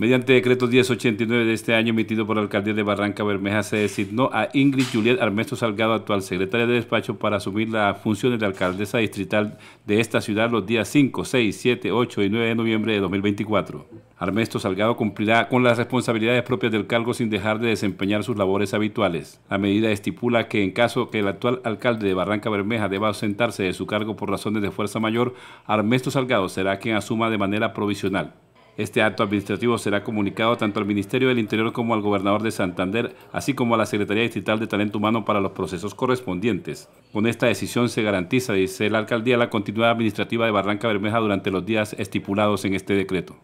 Mediante decreto 1089 de este año emitido por el alcalde de Barranca Bermeja, se designó a Ingrid Juliet Armesto Salgado, actual secretaria de despacho, para asumir las funciones de alcaldesa distrital de esta ciudad los días 5, 6, 7, 8 y 9 de noviembre de 2024. Armesto Salgado cumplirá con las responsabilidades propias del cargo sin dejar de desempeñar sus labores habituales. La medida estipula que en caso que el actual alcalde de Barranca Bermeja deba ausentarse de su cargo por razones de fuerza mayor, Armesto Salgado será quien asuma de manera provisional. Este acto administrativo será comunicado tanto al Ministerio del Interior como al Gobernador de Santander, así como a la Secretaría Distrital de Talento Humano para los procesos correspondientes. Con esta decisión se garantiza, dice la alcaldía, la continuidad administrativa de Barranca Bermeja durante los días estipulados en este decreto.